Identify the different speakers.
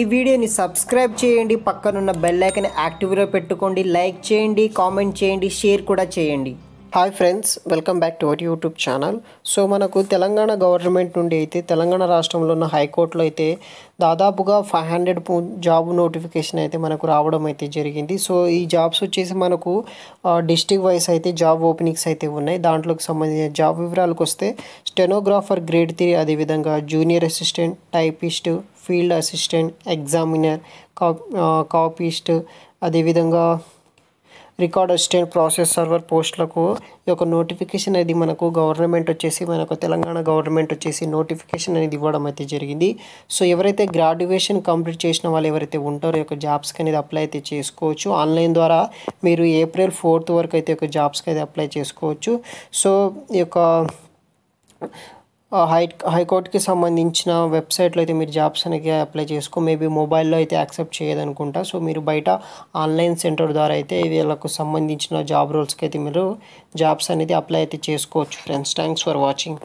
Speaker 1: ఈ వీడియోని సబ్స్క్రైబ్ చేయండి పక్కనున్న బెల్లైకన్ యాక్టివ్గా యాక్టివ్లో పెట్టుకోండి లైక్ చేయండి కామెంట్ చేయండి షేర్ కూడా చేయండి hi friends welcome back to our YouTube channel so మనకు తెలంగాణ గవర్నమెంట్ నుండి అయితే తెలంగాణ రాష్ట్రంలో ఉన్న హైకోర్టులో అయితే దాదాపుగా ఫైవ్ హండ్రెడ్ జాబ్ నోటిఫికేషన్ అయితే మనకు రావడం అయితే జరిగింది సో ఈ జాబ్స్ వచ్చేసి మనకు డిస్టిక్ వైస్ అయితే జాబ్ ఓపెనింగ్స్ అయితే ఉన్నాయి దాంట్లోకి సంబంధించిన జాబ్ వివరాలకు వస్తే స్టెనోగ్రాఫర్ గ్రేడ్ త్రీ అదేవిధంగా junior assistant typist field assistant examiner copyist అదేవిధంగా రికార్డ్ అసిస్టెంట్ ప్రాసెస్ సర్వర్ పోస్టులకు ఈ యొక్క నోటిఫికేషన్ అనేది మనకు గవర్నమెంట్ వచ్చేసి మనకు తెలంగాణ గవర్నమెంట్ వచ్చేసి నోటిఫికేషన్ అనేది ఇవ్వడం అయితే జరిగింది సో ఎవరైతే గ్రాడ్యుయేషన్ కంప్లీట్ చేసిన వాళ్ళు ఎవరైతే ఉంటారో యొక్క జాబ్స్కి అనేది అప్లై అయితే చేసుకోవచ్చు ఆన్లైన్ ద్వారా మీరు ఏప్రిల్ ఫోర్త్ వరకు అయితే ఒక జాబ్స్కి అయితే అప్లై చేసుకోవచ్చు సో ఈ యొక్క హై హైకోర్టుకి సంబంధించిన వెబ్సైట్లో అయితే మీరు జాబ్స్ అనేది అప్లై చేసుకో మేబీ మొబైల్లో అయితే యాక్సెప్ట్ చేయదనుకుంటా సో మీరు బయట ఆన్లైన్ సెంటర్ ద్వారా అయితే వీళ్ళకు సంబంధించిన జాబ్ రోల్స్కి అయితే మీరు జాబ్స్ అనేది అప్లై అయితే చేసుకోవచ్చు ఫ్రెండ్స్ థ్యాంక్స్ ఫర్ వాచింగ్